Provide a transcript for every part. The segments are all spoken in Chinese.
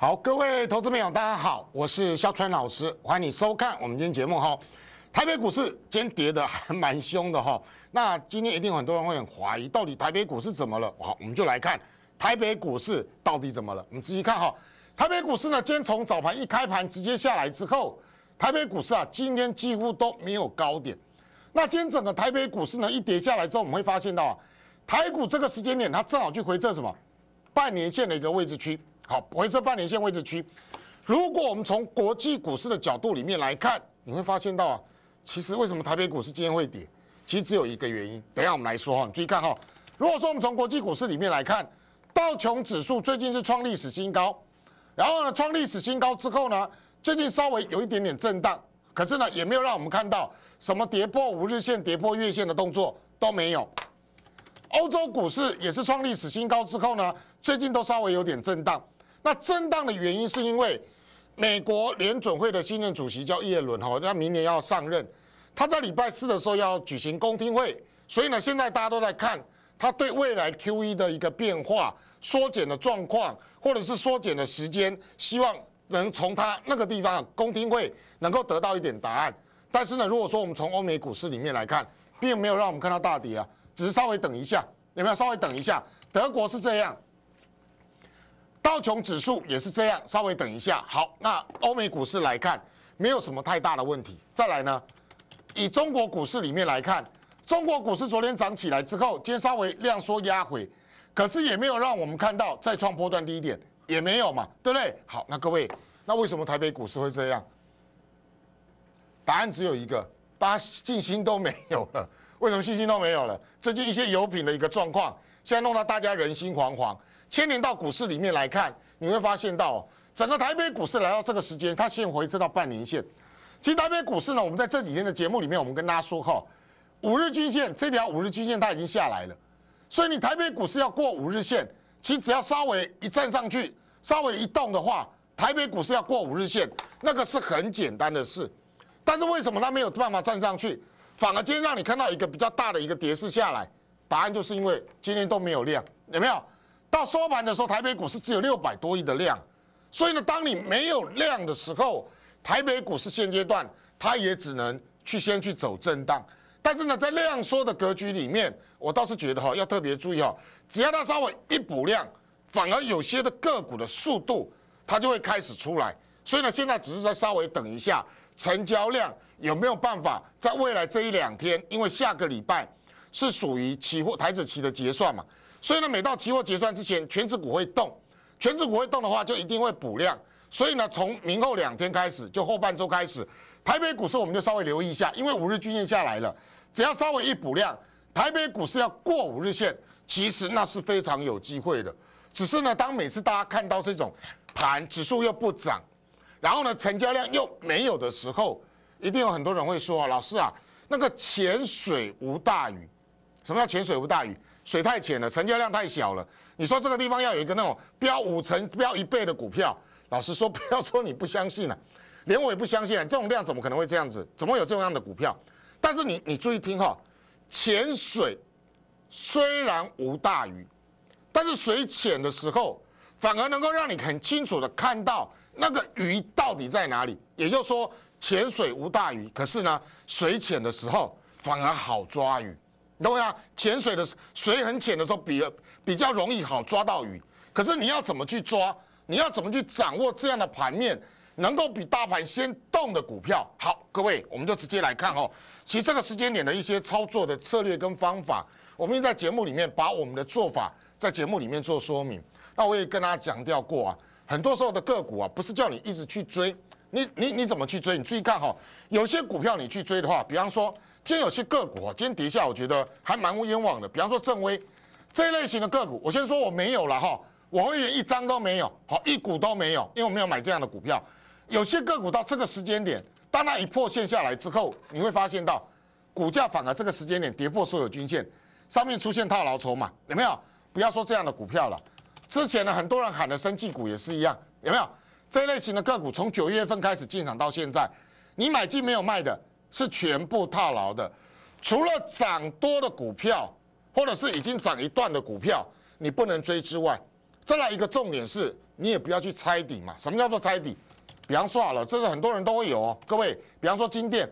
好，各位投资朋友，大家好，我是肖川老师，欢迎你收看我们今天节目哈。台北股市今天跌的还蛮凶的哈，那今天一定很多人会很怀疑，到底台北股市怎么了？好，我们就来看台北股市到底怎么了。我们仔细看哈，台北股市呢，今天从早盘一开盘直接下来之后，台北股市啊，今天几乎都没有高点。那今天整个台北股市呢，一跌下来之后，我们会发现到，啊，台股这个时间点，它正好去回正什么半年线的一个位置区。好，回撤半年线位置区。如果我们从国际股市的角度里面来看，你会发现到啊，其实为什么台北股市今天会跌？其实只有一个原因。等下我们来说哈，你注意看哈。如果说我们从国际股市里面来看，道琼指数最近是创历史新高，然后呢，创历史新高之后呢，最近稍微有一点点震荡，可是呢，也没有让我们看到什么跌破五日线、跌破月线的动作都没有。欧洲股市也是创历史新高之后呢，最近都稍微有点震荡。那震荡的原因是因为美国联准会的新任主席叫耶伦哈，他明年要上任，他在礼拜四的时候要举行公听会，所以呢，现在大家都在看他对未来 Q E 的一个变化、缩减的状况，或者是缩减的时间，希望能从他那个地方公听会能够得到一点答案。但是呢，如果说我们从欧美股市里面来看，并没有让我们看到大跌啊，只是稍微等一下，有没有稍微等一下？德国是这样。道琼指数也是这样，稍微等一下。好，那欧美股市来看，没有什么太大的问题。再来呢，以中国股市里面来看，中国股市昨天涨起来之后，今天稍微量缩压回，可是也没有让我们看到再创波段低点，也没有嘛，对不对？好，那各位，那为什么台北股市会这样？答案只有一个，大家信心都没有了。为什么信心都没有了？最近一些油品的一个状况，现在弄到大家人心惶惶。千年到股市里面来看，你会发现到整个台北股市来到这个时间，它先回撤到半年线。其实台北股市呢，我们在这几天的节目里面，我们跟大家说哈，五日均线这条五日均线它已经下来了，所以你台北股市要过五日线，其实只要稍微一站上去，稍微一动的话，台北股市要过五日线，那个是很简单的事。但是为什么它没有办法站上去，反而今天让你看到一个比较大的一个跌势下来？答案就是因为今天都没有量，有没有？到收盘的时候，台北股市只有六百多亿的量，所以呢，当你没有量的时候，台北股市现阶段它也只能去先去走震荡。但是呢，在量缩的格局里面，我倒是觉得哈，要特别注意哈，只要它稍微一补量，反而有些的个股的速度它就会开始出来。所以呢，现在只是在稍微等一下，成交量有没有办法在未来这一两天？因为下个礼拜是属于期货台子期的结算嘛。所以呢，每到期货结算之前，全指股会动，全指股会动的话，就一定会补量。所以呢，从明后两天开始，就后半周开始，台北股市我们就稍微留意一下，因为五日均线下来了，只要稍微一补量，台北股市要过五日线，其实那是非常有机会的。只是呢，当每次大家看到这种盘指数又不涨，然后呢，成交量又没有的时候，一定有很多人会说：“老师啊，那个浅水无大鱼。”什么叫浅水无大鱼？水太浅了，成交量太小了。你说这个地方要有一个那种标五成、标一倍的股票，老实说，不要说你不相信了，连我也不相信。啊，这种量怎么可能会这样子？怎么会有这种样的股票？但是你你注意听哈，浅水虽然无大鱼，但是水浅的时候反而能够让你很清楚的看到那个鱼到底在哪里。也就是说，浅水无大鱼，可是呢，水浅的时候反而好抓鱼。你懂没啊？潜水的水很浅的时候，比比较容易好抓到鱼。可是你要怎么去抓？你要怎么去掌握这样的盘面，能够比大盘先动的股票？好，各位，我们就直接来看哦。其实这个时间点的一些操作的策略跟方法，我们在节目里面把我们的做法在节目里面做说明。那我也跟大家强调过啊，很多时候的个股啊，不是叫你一直去追。你你你怎么去追？你注意看哈，有些股票你去追的话，比方说。今天有些个股啊，今天跌下，我觉得还蛮冤枉的。比方说正威这一类型的个股，我先说我没有了哈，我会员一张都没有，好，一股都没有，因为我没有买这样的股票。有些个股到这个时间点，当它一破线下来之后，你会发现到股价反而这个时间点跌破所有均线，上面出现套牢筹码，有没有？不要说这样的股票了，之前呢很多人喊的升绩股也是一样，有没有？这一类型的个股从九月份开始进场到现在，你买进没有卖的？是全部套牢的，除了涨多的股票，或者是已经涨一段的股票，你不能追之外，再来一个重点是，你也不要去猜底嘛。什么叫做猜底？比方说好了，这是很多人都会有哦，各位，比方说金店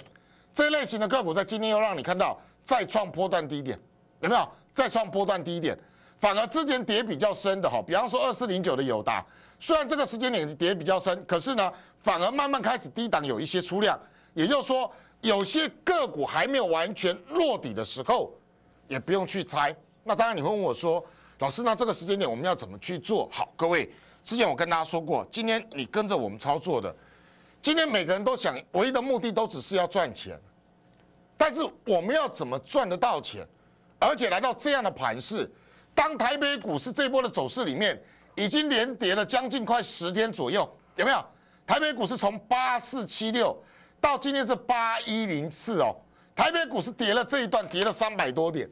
这类型的个股，在今天又让你看到再创波段低点，有没有？再创波段低点，反而之前跌比较深的哈，比方说二四零九的友达，虽然这个时间点跌比较深，可是呢，反而慢慢开始低档有一些出量，也就是说。有些个股还没有完全落底的时候，也不用去猜。那当然你会问我说：“老师，那这个时间点我们要怎么去做？”好，各位，之前我跟大家说过，今天你跟着我们操作的，今天每个人都想，唯一的目的都只是要赚钱。但是我们要怎么赚得到钱？而且来到这样的盘势，当台北股市这波的走势里面已经连跌了将近快十天左右，有没有？台北股市从八四七六。到今天是八一零四哦，台北股市跌了这一段，跌了三百多点，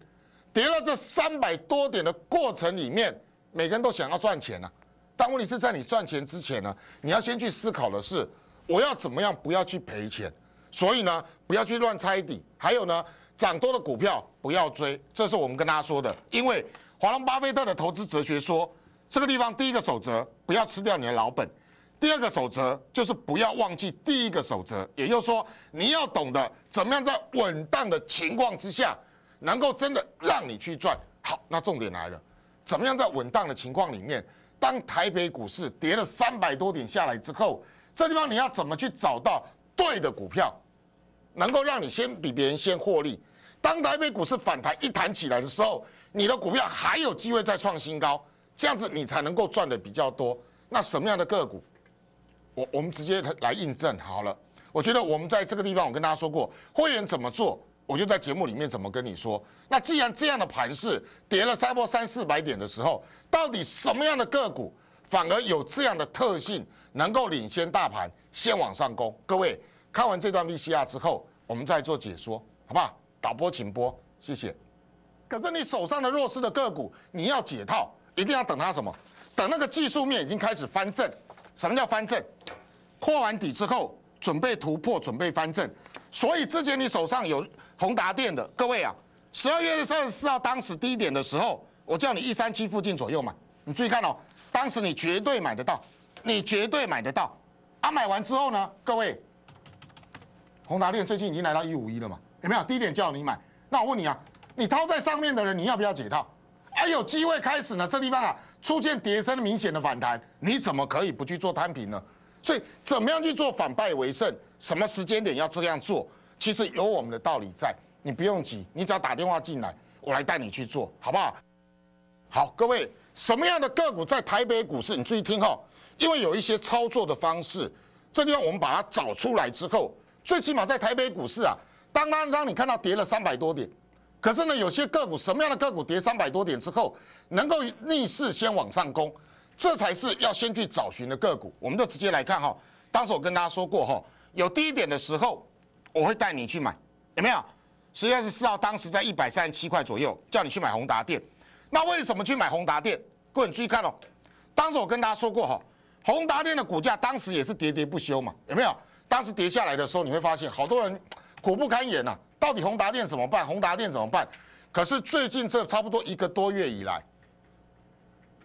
跌了这三百多点的过程里面，每个人都想要赚钱呢。但问题是在你赚钱之前呢，你要先去思考的是我要怎么样不要去赔钱，所以呢不要去乱猜底，还有呢涨多的股票不要追，这是我们跟大家说的，因为华龙巴菲特的投资哲学说，这个地方第一个守则，不要吃掉你的老本。第二个守则就是不要忘记第一个守则，也就是说你要懂得怎么样在稳当的情况之下，能够真的让你去赚。好，那重点来了，怎么样在稳当的情况里面，当台北股市跌了三百多点下来之后，这地方你要怎么去找到对的股票，能够让你先比别人先获利？当台北股市反弹一弹起来的时候，你的股票还有机会再创新高，这样子你才能够赚的比较多。那什么样的个股？我我们直接来印证好了，我觉得我们在这个地方，我跟大家说过，会员怎么做，我就在节目里面怎么跟你说。那既然这样的盘势跌了三波三四百点的时候，到底什么样的个股反而有这样的特性，能够领先大盘，先往上攻？各位看完这段 VCR 之后，我们再做解说，好不好？导播请播，谢谢。可是你手上的弱势的个股，你要解套，一定要等它什么？等那个技术面已经开始翻正。什么叫翻正？破完底之后，准备突破，准备翻正，所以之前你手上有宏达电的各位啊，十二月二十四号当时低点的时候，我叫你一三七附近左右嘛，你注意看哦，当时你绝对买得到，你绝对买得到，啊买完之后呢，各位，宏达电最近已经来到一五一了嘛，有没有低点叫你买？那我问你啊，你套在上面的人你要不要解套？哎，有机会开始呢，这地方啊出现跌升明显的反弹，你怎么可以不去做摊平呢？所以怎么样去做反败为胜？什么时间点要这样做？其实有我们的道理在，你不用急，你只要打电话进来，我来带你去做，好不好？好，各位，什么样的个股在台北股市？你注意听哈，因为有一些操作的方式，这地方我们把它找出来之后，最起码在台北股市啊，当当当你看到跌了三百多点，可是呢，有些个股什么样的个股跌三百多点之后，能够逆势先往上攻？这才是要先去找寻的个股，我们就直接来看哈。当时我跟大家说过哈，有低点的时候，我会带你去买，有没有？十月二十四号当时在一百三十七块左右，叫你去买宏达电。那为什么去买宏达电？各位注意看哦，当时我跟大家说过哈，宏达电的股价当时也是喋喋不休嘛，有没有？当时跌下来的时候，你会发现好多人 苦不堪言呐。到底宏达电怎么办？宏达电怎么办？可是最近这差不多一个多月以来。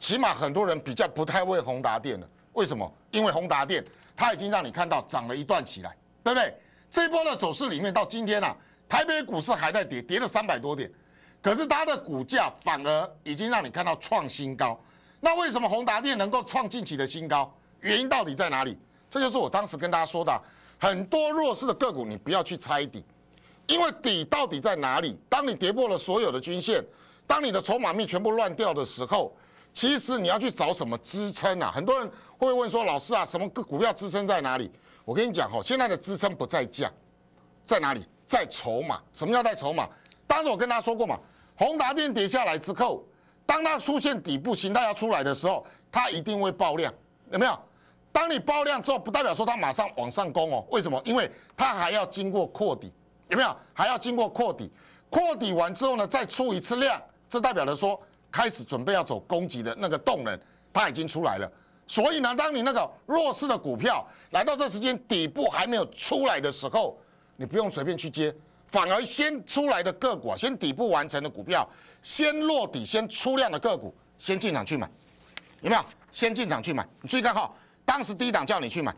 起码很多人比较不太为宏达电了，为什么？因为宏达电它已经让你看到涨了一段起来，对不对？这波的走势里面到今天啊，台北股市还在跌，跌了三百多点，可是它的股价反而已经让你看到创新高。那为什么宏达电能够创近期的新高？原因到底在哪里？这就是我当时跟大家说的，很多弱势的个股你不要去猜底，因为底到底在哪里？当你跌破了所有的均线，当你的筹码面全部乱掉的时候。其实你要去找什么支撑啊？很多人会问说：“老师啊，什么股股票支撑在哪里？”我跟你讲哦，现在的支撑不再价，在哪里？在筹码。什么叫在筹码？当时我跟大家说过嘛，宏达电跌下来之后，当它出现底部形态要出来的时候，它一定会爆量，有没有？当你爆量之后，不代表说它马上往上攻哦。为什么？因为它还要经过扩底，有没有？还要经过扩底。扩底完之后呢，再出一次量，这代表的说。开始准备要走攻击的那个动能，它已经出来了。所以呢，当你那个弱势的股票来到这时间底部还没有出来的时候，你不用随便去接，反而先出来的个股，先底部完成的股票，先落底、先出量的个股，先进场去买，有没有？先进场去买，你注意看哈，当时低档叫你去买，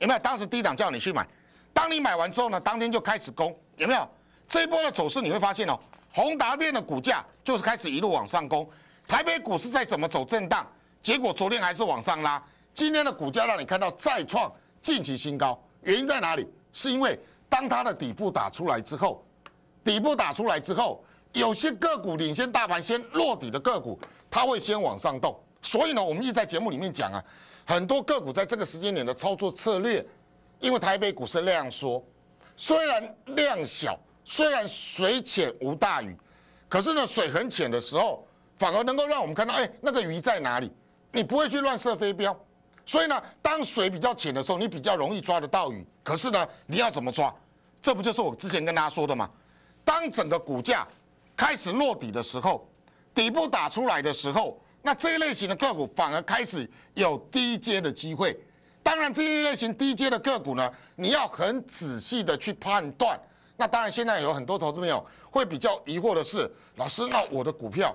有没有？当时低档叫你去买，当你买完之后呢，当天就开始攻，有没有？这一波的走势你会发现哦。宏达电的股价就是开始一路往上攻，台北股市再怎么走震荡，结果昨天还是往上拉，今天的股价让你看到再创近期新高，原因在哪里？是因为当它的底部打出来之后，底部打出来之后，有些个股领先大盘先落底的个股，它会先往上动，所以呢，我们一直在节目里面讲啊，很多个股在这个时间点的操作策略，因为台北股市那样说，虽然量小。虽然水浅无大鱼，可是呢，水很浅的时候，反而能够让我们看到，哎，那个鱼在哪里？你不会去乱射飞镖，所以呢，当水比较浅的时候，你比较容易抓得到鱼。可是呢，你要怎么抓？这不就是我之前跟大家说的吗？当整个股价开始落底的时候，底部打出来的时候，那这一类型的个股反而开始有低阶的机会。当然，这一类型低阶的个股呢，你要很仔细的去判断。那当然，现在有很多投资朋友会比较疑惑的是，老师，那我的股票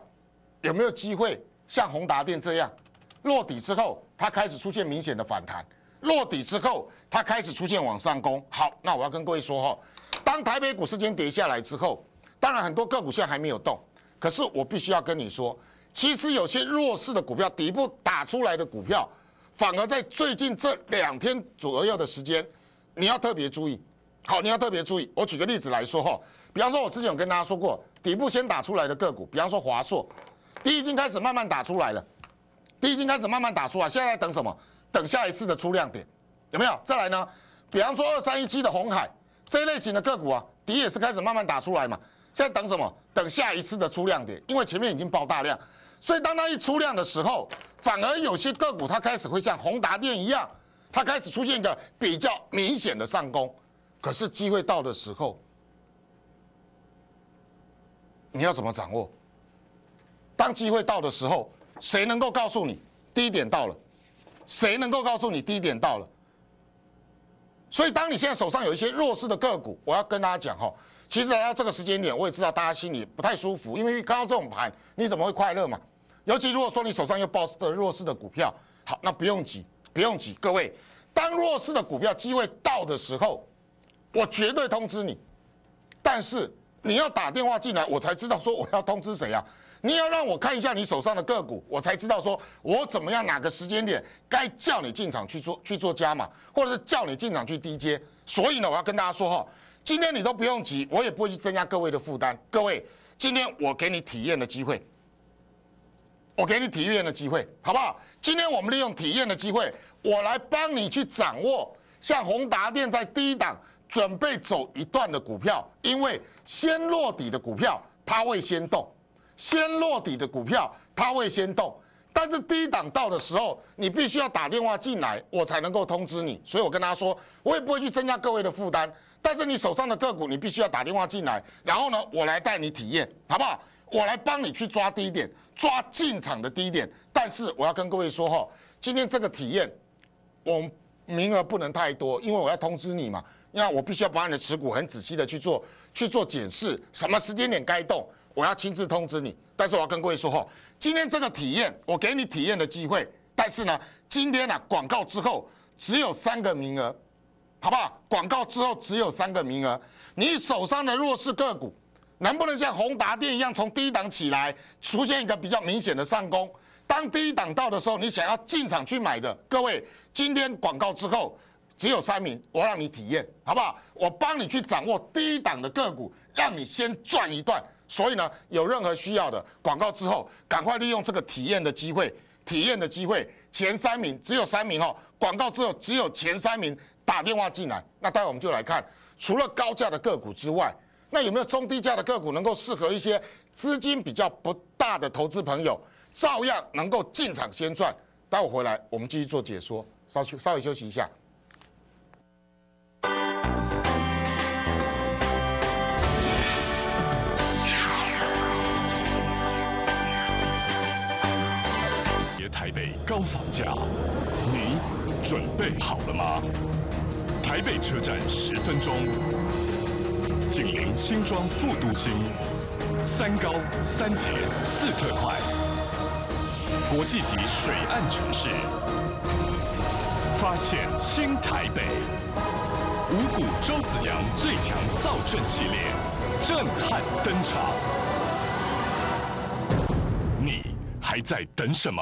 有没有机会像宏达电这样，落底之后它开始出现明显的反弹，落底之后它开始出现往上攻。好，那我要跟各位说哈，当台北股间跌下来之后，当然很多个股现在还没有动，可是我必须要跟你说，其实有些弱势的股票底部打出来的股票，反而在最近这两天左右的时间，你要特别注意。好，你要特别注意。我举个例子来说哈，比方说我之前有跟大家说过，底部先打出来的个股，比方说华硕，第已经开始慢慢打出来了，第已经开始慢慢打出来，现在在等什么？等下一次的出亮点，有没有？再来呢？比方说二三一七的红海，这一类型的个股啊，底也是开始慢慢打出来嘛，现在等什么？等下一次的出亮点，因为前面已经爆大量，所以当它一出量的时候，反而有些个股它开始会像宏达电一样，它开始出现一个比较明显的上攻。可是机会到的时候，你要怎么掌握？当机会到的时候，谁能够告诉你低点到了？谁能够告诉你低点到了？所以，当你现在手上有一些弱势的个股，我要跟大家讲哈，其实来到这个时间点，我也知道大家心里不太舒服，因为看到这种盘，你怎么会快乐嘛？尤其如果说你手上又 s 的弱势的股票，好，那不用急，不用急，各位，当弱势的股票机会到的时候。我绝对通知你，但是你要打电话进来，我才知道说我要通知谁啊？你要让我看一下你手上的个股，我才知道说我怎么样哪个时间点该叫你进场去做去做加码，或者是叫你进场去低接。所以呢，我要跟大家说哈，今天你都不用急，我也不会去增加各位的负担。各位，今天我给你体验的机会，我给你体验的机会，好不好？今天我们利用体验的机会，我来帮你去掌握像宏达电在低档。准备走一段的股票，因为先落底的股票它会先动，先落底的股票它会先动，但是低档到的时候，你必须要打电话进来，我才能够通知你。所以我跟他说，我也不会去增加各位的负担，但是你手上的个股你必须要打电话进来，然后呢，我来带你体验，好不好？我来帮你去抓低点，抓进场的低点。但是我要跟各位说哈，今天这个体验，我名额不能太多，因为我要通知你嘛。因为我必须要把你的持股很仔细的去做，去做检视，什么时间点该动，我要亲自通知你。但是我要跟各位说哈，今天这个体验，我给你体验的机会。但是呢，今天呢，广告之后只有三个名额，好不好？广告之后只有三个名额，你手上的弱势个股能不能像宏达电一样从低档起来，出现一个比较明显的上攻？当低档到的时候，你想要进场去买的各位，今天广告之后。只有三名，我让你体验好不好？我帮你去掌握低档的个股，让你先赚一段。所以呢，有任何需要的广告之后，赶快利用这个体验的机会，体验的机会，前三名只有三名哦。广告之后只有前三名打电话进来，那待会我们就来看，除了高价的个股之外，那有没有中低价的个股能够适合一些资金比较不大的投资朋友，照样能够进场先赚。待会回来，我们继续做解说，稍休稍微休息一下。高房价，你准备好了吗？台北车站十分钟，紧邻新庄、复都、新三高、三捷、四特快，国际级水岸城市，发现新台北，五谷周子阳最强造镇系列震撼登场，你还在等什么？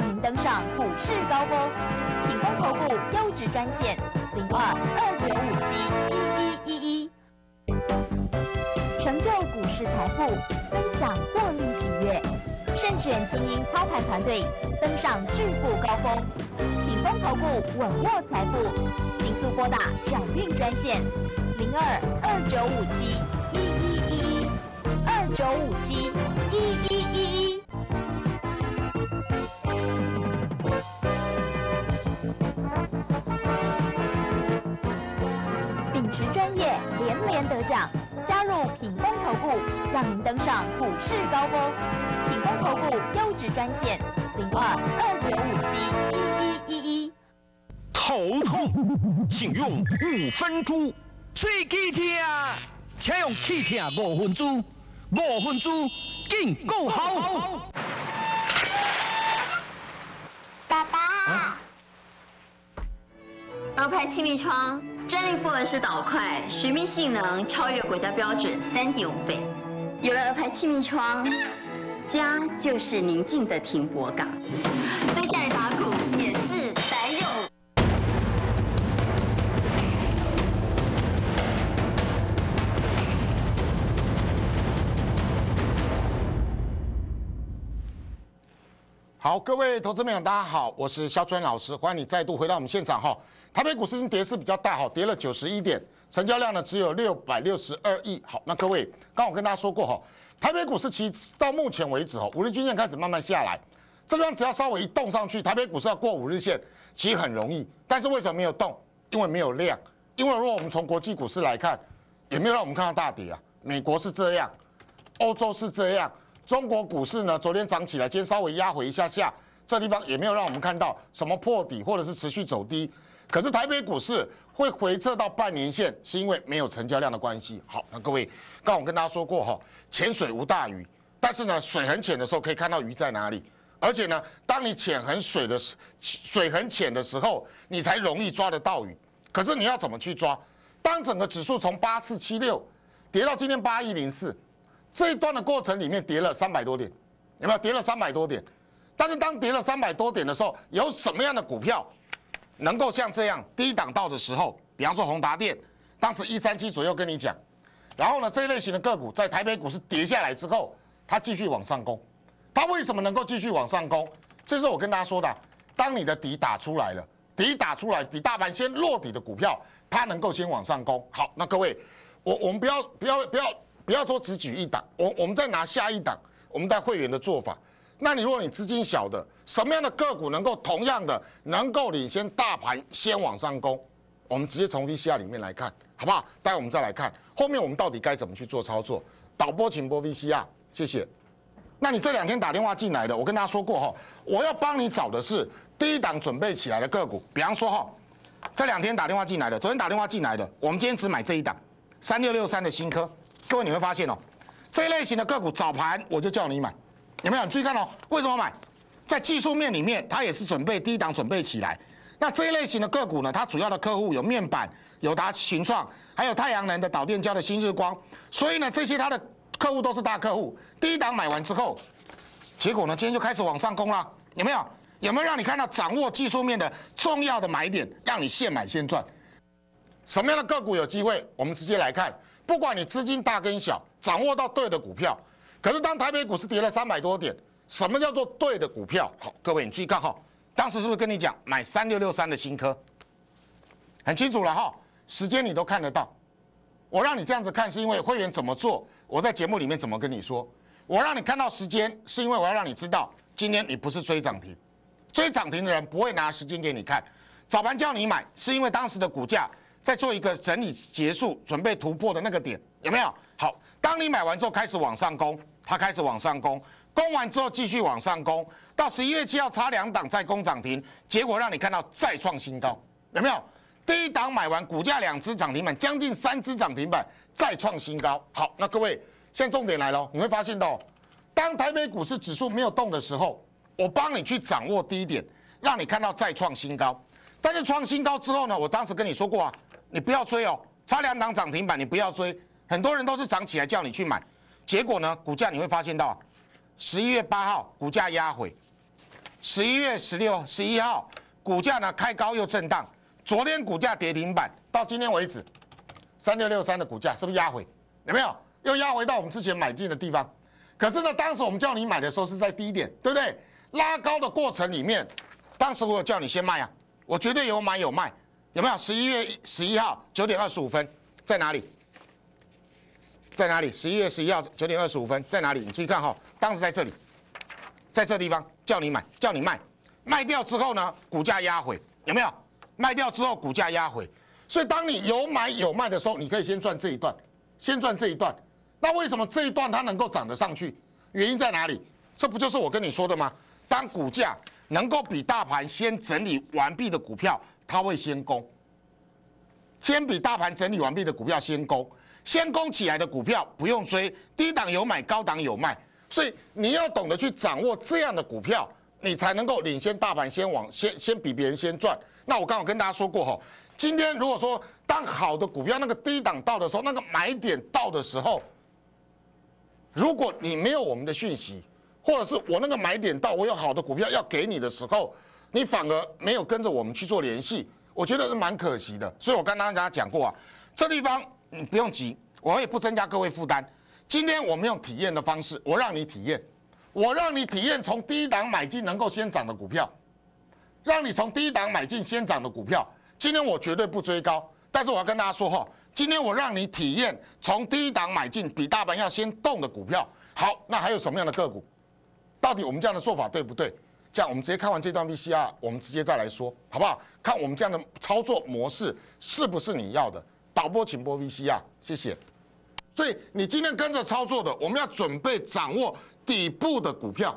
您登上股市高峰，品峰投顾优质专线零二二九五七一一一一，成就股市财富，分享获利喜悦。慎选精英操盘团队，登上致富高峰，品峰投顾稳握财富，请速拨打转运专线零二二九五七一一一一二九五七一。加入品工投顾，让您登上股市高峰。品工投顾优质专线零二二九五七一一一一。头痛，请用五分珠。最记得，请用头痛五分珠，五分珠更高好鹅牌气密窗专利复合式导块，水密性能超越国家标准三点五倍。有了鹅牌气密窗，家就是宁静的停泊港。在家里打鼓，也是白有。好，各位投资朋友，大家好，我是肖春老师，欢迎你再度回到我们现场哈。台北股市跌势比较大，哈，跌了九十一点，成交量呢只有六百六十二亿。好，那各位，刚我跟大家说过，哈，台北股市其实到目前为止，哈，五日均线开始慢慢下来。这地方只要稍微一动上去，台北股市要过五日线其实很容易。但是为什么没有动？因为没有量。因为如果我们从国际股市来看，也没有让我们看到大跌啊。美国是这样，欧洲是这样，中国股市呢，昨天涨起来，今天稍微压回一下下，这地方也没有让我们看到什么破底或者是持续走低。可是台北股市会回撤到半年线，是因为没有成交量的关系。好，那各位，刚我跟大家说过哈，浅水无大鱼，但是呢，水很浅的时候可以看到鱼在哪里，而且呢，当你浅很水的水很浅的时候，你才容易抓得到鱼。可是你要怎么去抓？当整个指数从八四七六跌到今天八一零四，这一段的过程里面跌了三百多点，有没有跌了三百多点？但是当跌了三百多点的时候，有什么样的股票？能够像这样低档到的时候，比方说宏达电，当时一三七左右跟你讲，然后呢，这一类型的个股在台北股市跌下来之后，它继续往上攻。它为什么能够继续往上攻？这是我跟大家说的，当你的底打出来了，底打出来比大盘先落底的股票，它能够先往上攻。好，那各位，我我们不要不要不要不要说只举一档，我我们再拿下一档，我们带会员的做法。那你如果你资金小的，什么样的个股能够同样的能够领先大盘先往上攻？我们直接从 VCR 里面来看，好不好？待会我们再来看后面我们到底该怎么去做操作。导播，请播 VCR，谢谢。那你这两天打电话进来的，我跟大家说过哈，我要帮你找的是第一档准备起来的个股，比方说哈，这两天打电话进来的，昨天打电话进来的，我们今天只买这一档三六六三的新科。各位你会发现哦，这一类型的个股早盘我就叫你买。有没有？你注意看哦，为什么买？在技术面里面，它也是准备低档准备起来。那这一类型的个股呢，它主要的客户有面板，有达形创，还有太阳能的导电胶的新日光。所以呢，这些它的客户都是大客户。低档买完之后，结果呢，今天就开始往上攻了。有没有？有没有让你看到掌握技术面的重要的买点，让你现买现赚？什么样的个股有机会？我们直接来看，不管你资金大跟小，掌握到对的股票。可是当台北股市跌了三百多点，什么叫做对的股票？好，各位你注意看哈，当时是不是跟你讲买三六六三的新科？很清楚了哈，时间你都看得到。我让你这样子看，是因为会员怎么做，我在节目里面怎么跟你说。我让你看到时间，是因为我要让你知道，今天你不是追涨停，追涨停的人不会拿时间给你看。早盘叫你买，是因为当时的股价在做一个整理结束，准备突破的那个点，有没有？当你买完之后开始往上攻，它开始往上攻，攻完之后继续往上攻，到十一月七号差两档再攻涨停，结果让你看到再创新高，有没有？第一档买完股价两只涨停板，将近三只涨停板再创新高。好，那各位现在重点来了，你会发现到，当台北股市指数没有动的时候，我帮你去掌握低点，让你看到再创新高。但是创新高之后呢，我当时跟你说过啊，你不要追哦，差两档涨停板你不要追。很多人都是涨起来叫你去买，结果呢，股价你会发现到十一月八号股价压回，十一月十六、十一号股价呢开高又震荡，昨天股价跌停板，到今天为止，三六六三的股价是不是压回？有没有又压回到我们之前买进的地方？可是呢，当时我们叫你买的时候是在低点，对不对？拉高的过程里面，当时我有叫你先卖啊，我绝对有买有卖，有没有？十一月十一号九点二十五分在哪里？在哪里？十一月十一号九点二十五分在哪里？你注意看哈，当时在这里，在这地方叫你买，叫你卖，卖掉之后呢，股价压回，有没有？卖掉之后股价压回，所以当你有买有卖的时候，你可以先赚这一段，先赚这一段。那为什么这一段它能够涨得上去？原因在哪里？这不就是我跟你说的吗？当股价能够比大盘先整理完毕的股票，它会先攻，先比大盘整理完毕的股票先攻。先攻起来的股票不用追，低档有买，高档有卖，所以你要懂得去掌握这样的股票，你才能够领先大盘，先往先先比别人先赚。那我刚好跟大家说过哈，今天如果说当好的股票那个低档到的时候，那个买点到的时候，如果你没有我们的讯息，或者是我那个买点到，我有好的股票要给你的时候，你反而没有跟着我们去做联系，我觉得是蛮可惜的。所以我刚刚跟大家讲过啊，这地方。你不用急，我也不增加各位负担。今天我们用体验的方式，我让你体验，我让你体验从低档买进能够先涨的股票，让你从低档买进先涨的股票。今天我绝对不追高，但是我要跟大家说哈，今天我让你体验从低档买进比大盘要先动的股票。好，那还有什么样的个股？到底我们这样的做法对不对？这样我们直接看完这段 VCR，我们直接再来说，好不好？看我们这样的操作模式是不是你要的？导波，请波 VC 啊，谢谢。所以你今天跟着操作的，我们要准备掌握底部的股票，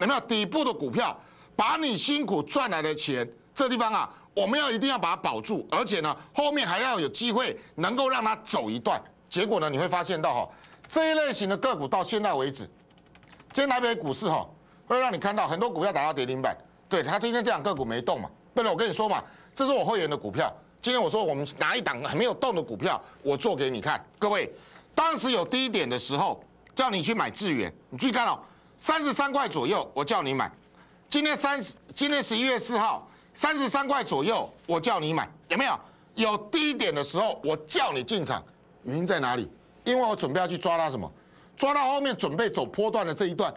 有没有底部的股票？把你辛苦赚来的钱，这地方啊，我们要一定要把它保住，而且呢，后面还要有机会能够让它走一段。结果呢，你会发现到哈，这一类型的个股到现在为止，今天台北股市哈，会让你看到很多股票打到跌停板，对它今天这两个股没动嘛？对了，我跟你说嘛，这是我会员的股票。今天我说我们拿一档还没有动的股票，我做给你看。各位，当时有低点的时候，叫你去买智远，你注意看哦，三十三块左右，我叫你买。今天三，今天十一月四号，三十三块左右，我叫你买，有没有？有低点的时候，我叫你进场，原因在哪里？因为我准备要去抓它什么？抓到后面准备走波段的这一段。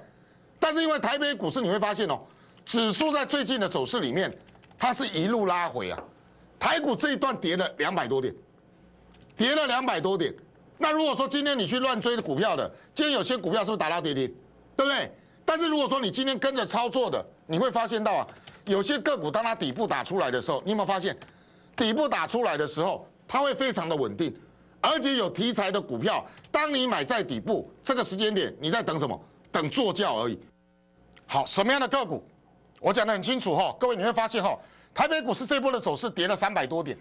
但是因为台北股市，你会发现哦，指数在最近的走势里面，它是一路拉回啊。台股这一段跌了两百多点，跌了两百多点。那如果说今天你去乱追股票的，今天有些股票是不是打到跌停，对不对？但是如果说你今天跟着操作的，你会发现到啊，有些个股当它底部打出来的时候，你有没有发现，底部打出来的时候，它会非常的稳定，而且有题材的股票，当你买在底部这个时间点，你在等什么？等坐轿而已。好，什么样的个股？我讲得很清楚哈，各位你会发现哈。台北股市这波的走势跌了三百多点，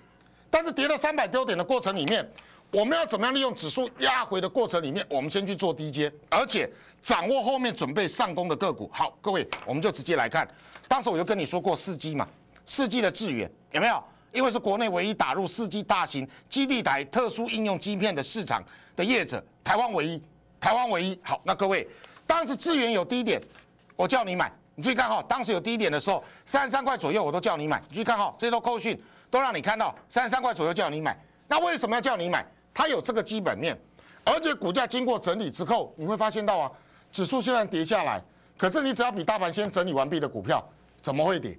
但是跌了三百多点的过程里面，我们要怎么样利用指数压回的过程里面，我们先去做低接，而且掌握后面准备上攻的个股。好，各位，我们就直接来看，当时我就跟你说过四 G 嘛，四 G 的致远有没有？因为是国内唯一打入四 G 大型基地台特殊应用芯片的市场的业者，台湾唯一，台湾唯一。好，那各位，当时资源有低点，我叫你买。你去看哈，当时有低点的时候，三十三块左右，我都叫你买。你去看哈，这都扣讯都让你看到三十三块左右叫你买。那为什么要叫你买？它有这个基本面，而且股价经过整理之后，你会发现到啊，指数虽然跌下来，可是你只要比大盘先整理完毕的股票，怎么会跌？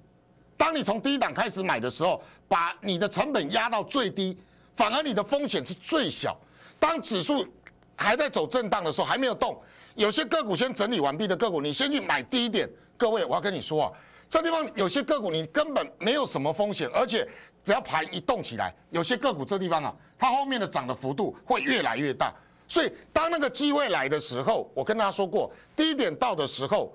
当你从低档开始买的时候，把你的成本压到最低，反而你的风险是最小。当指数还在走震荡的时候，还没有动，有些个股先整理完毕的个股，你先去买低点。各位，我要跟你说啊，这地方有些个股你根本没有什么风险，而且只要盘一动起来，有些个股这地方啊，它后面的涨的幅度会越来越大。所以当那个机会来的时候，我跟大家说过，低点到的时候，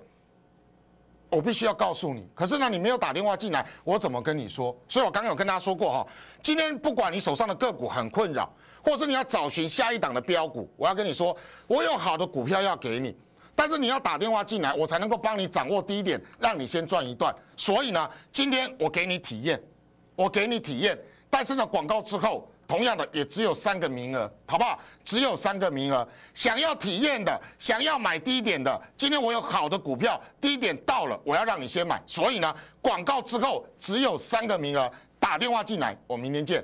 我必须要告诉你。可是呢，你没有打电话进来，我怎么跟你说？所以我刚刚有跟大家说过哈，今天不管你手上的个股很困扰，或者是你要找寻下一档的标股，我要跟你说，我有好的股票要给你。但是你要打电话进来，我才能够帮你掌握低点，让你先赚一段。所以呢，今天我给你体验，我给你体验。但是呢，广告之后，同样的也只有三个名额，好不好？只有三个名额，想要体验的，想要买低点的，今天我有好的股票，低点到了，我要让你先买。所以呢，广告之后只有三个名额，打电话进来，我明天见。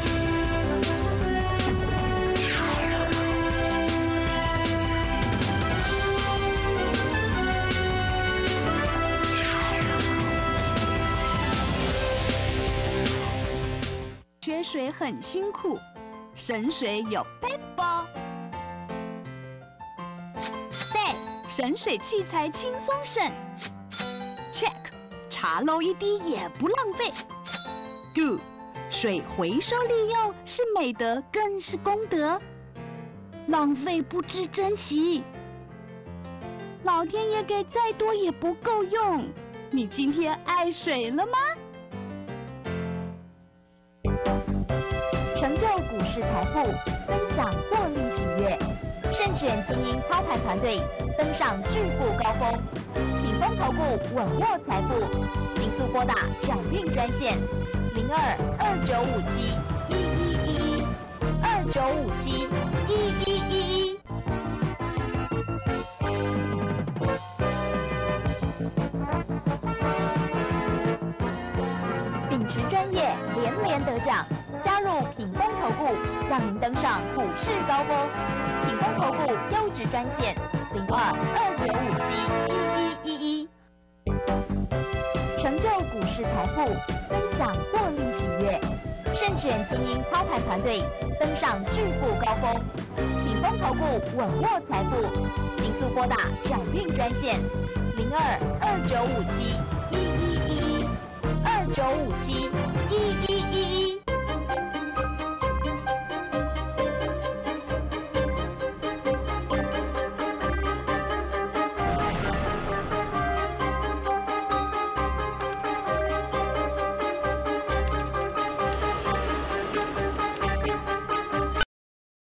水很辛苦，省水有背包。对，省水器材轻松省，check 茶漏一滴也不浪费。do 水回收利用是美德，更是功德。浪费不知珍惜，老天爷给再多也不够用。你今天爱水了吗？是财富，分享获利喜悦，慎选精英操盘团队登上致富高峰，顶峰投顾稳握财富，请速拨打转运专线零二二九五七一一一一二九五七一一一一。秉持专业，连连得奖。品工投顾，让您登上股市高峰。品工投顾优质专线零二二九五七一一一一，成就股市财富，分享获利喜悦。慎选精英操盘团队，登上致富高峰。品工投顾稳获财富，请速拨打转运专线零二二九五七一一一一二九五七一一。